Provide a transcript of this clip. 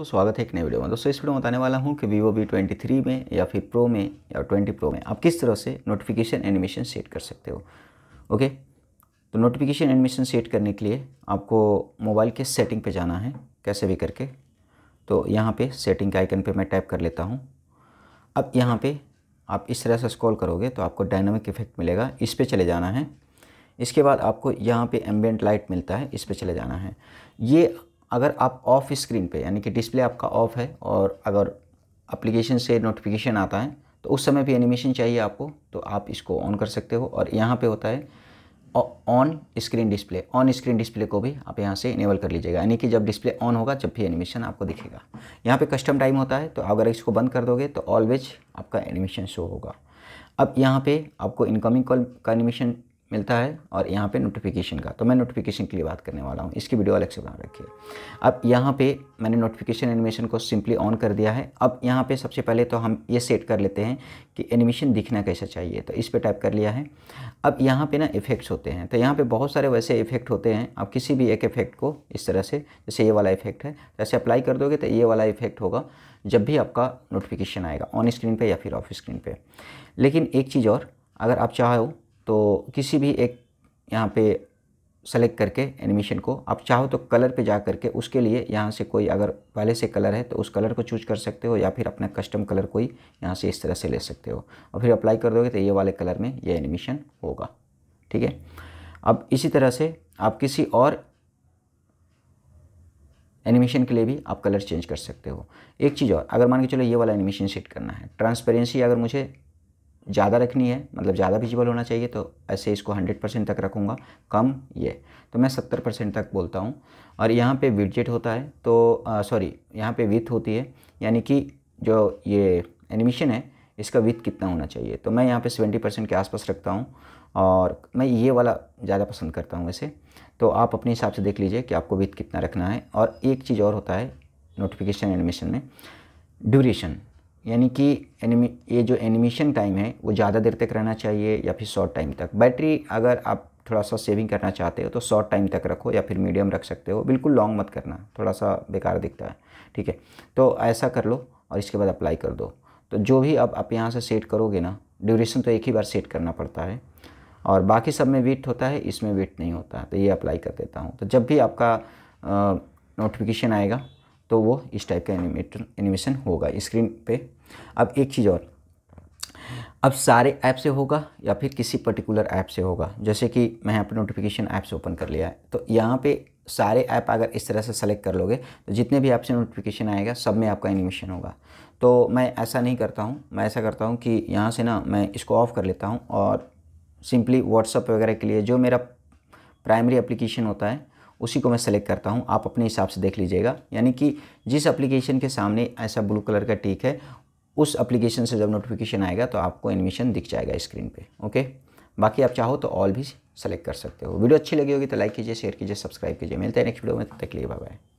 दोस्तों स्वागत है एक नए वीडियो में दोस्तों इस वीडियो में बताने वाला हूँ कि वीवो वी ट्वेंटी थ्री में या फिर प्रो में या ट्वेंटी प्रो में आप किस तरह से नोटिफिकेशन एनिमेशन सेट कर सकते हो ओके तो नोटिफिकेशन एनिमेशन सेट करने के लिए आपको मोबाइल के सेटिंग पे जाना है कैसे भी करके तो यहाँ पे सेटिंग के आइकन पर मैं टाइप कर लेता हूँ अब यहाँ पर आप इस तरह से स्क्रॉल करोगे तो आपको डायनामिक इफेक्ट मिलेगा इस पर चले जाना है इसके बाद आपको यहाँ पे एम्बेंट लाइट मिलता है इस पर चले जाना है ये अगर आप ऑफ स्क्रीन पे यानी कि डिस्प्ले आपका ऑफ है और अगर एप्लीकेशन से नोटिफिकेशन आता है तो उस समय भी एनिमेशन चाहिए आपको तो आप इसको ऑन कर सकते हो और यहाँ पे होता है on screen display on screen display को भी आप यहाँ से इनेबल कर लीजिएगा यानी कि जब डिस्प्ले ऑन होगा जब भी एनिमेशन आपको दिखेगा यहाँ पे कस्टम टाइम होता है तो अगर इसको बंद कर दोगे तो ऑलवेज आपका एनिमेशन शो होगा अब यहाँ पे आपको इनकमिंग कॉल का एनिमेशन मिलता है और यहाँ पे नोटिफिकेशन का तो मैं नोटिफिकेशन के लिए बात करने वाला हूँ इसकी वीडियो अलग से बना रखिए अब यहाँ पे मैंने नोटिफिकेशन एनिमेशन को सिंपली ऑन कर दिया है अब यहाँ पे सबसे पहले तो हम ये सेट कर लेते हैं कि एनिमेशन दिखना कैसा चाहिए तो इस पर टाइप कर लिया है अब यहाँ पर ना इफेक्ट्स होते हैं तो यहाँ पर बहुत सारे वैसे इफेक्ट होते हैं आप किसी भी एक इफेक्ट को इस तरह से जैसे ये वाला इफेक्ट है जैसे तो अप्लाई कर दोगे तो ये वाला इफेक्ट होगा जब भी आपका नोटिफिकेशन आएगा ऑन स्क्रीन पर या फिर ऑफ स्क्रीन पर लेकिन एक चीज़ और अगर आप चाहो तो किसी भी एक यहाँ पे सेलेक्ट करके एनिमेशन को आप चाहो तो कलर पे जा करके उसके लिए यहाँ से कोई अगर पहले से कलर है तो उस कलर को चूज कर सकते हो या फिर अपना कस्टम कलर कोई यहाँ से इस तरह से ले सकते हो और फिर अप्लाई कर दोगे तो ये वाले कलर में ये एनिमेशन होगा ठीक है अब इसी तरह से आप किसी और एनिमेशन के लिए भी आप कलर चेंज कर सकते हो एक चीज़ और अगर मान के चलो ये वाला एनिमेशन सेट करना है ट्रांसपेरेंसी अगर मुझे ज़्यादा रखनी है मतलब ज़्यादा विजिबल होना चाहिए तो ऐसे इसको 100 परसेंट तक रखूँगा कम ये तो मैं 70 परसेंट तक बोलता हूँ और यहाँ पे विडजेट होता है तो सॉरी यहाँ पे विथ होती है यानी कि जो ये एनिमेशन है इसका विथ कितना होना चाहिए तो मैं यहाँ पे 70 परसेंट के आसपास रखता हूँ और मैं ये वाला ज़्यादा पसंद करता हूँ वैसे तो आप अपने हिसाब से देख लीजिए कि आपको विथ कितना रखना है और एक चीज़ और होता है नोटिफिकेशन एनिमेशन में ड्यूरेशन यानी कि ये जो एनिमेशन टाइम है वो ज़्यादा देर तक रहना चाहिए या फिर शॉर्ट टाइम तक बैटरी अगर आप थोड़ा सा सेविंग करना चाहते हो तो शॉर्ट टाइम तक रखो या फिर मीडियम रख सकते हो बिल्कुल लॉन्ग मत करना थोड़ा सा बेकार दिखता है ठीक है तो ऐसा कर लो और इसके बाद अप्लाई कर दो तो जो भी अब आप यहाँ से सेट करोगे ना ड्यूरेशन तो एक ही बार सेट करना पड़ता है और बाकी सब में वेट होता है इसमें वेट नहीं होता तो ये अप्लाई कर देता हूँ तो जब भी आपका नोटिफिकेशन आएगा तो वो इस टाइप का एनिमेटर एनिमेशन होगा स्क्रीन पे अब एक चीज़ और अब सारे ऐप से होगा या फिर किसी पर्टिकुलर ऐप से होगा जैसे कि मैं पर नोटिफिकेशन ऐप से ओपन कर लिया है तो यहाँ पे सारे ऐप अगर इस तरह से सेलेक्ट कर लोगे तो जितने भी ऐप से नोटिफिकेशन आएगा सब में आपका एनिमेशन होगा तो मैं ऐसा नहीं करता हूँ मैं ऐसा करता हूँ कि यहाँ से ना मैं इसको ऑफ़ कर लेता हूँ और सिंपली व्हाट्सअप वगैरह के लिए जो मेरा प्राइमरी एप्लीकेशन होता है उसी को मैं सेलेक्ट करता हूँ आप अपने हिसाब से देख लीजिएगा यानी कि जिस एप्लीकेशन के सामने ऐसा ब्लू कलर का टीक है उस एप्लीकेशन से जब नोटिफिकेशन आएगा तो आपको एनिमेशन दिख जाएगा स्क्रीन पे ओके बाकी आप चाहो तो ऑल भी सेलेक्ट कर सकते हो वीडियो अच्छी लगी होगी तो लाइक कीजिए शेयर कीजिए सब्सक्राइब कीजिए मिलते हैं नेक्स्ट वीडियो में तक लिए बाय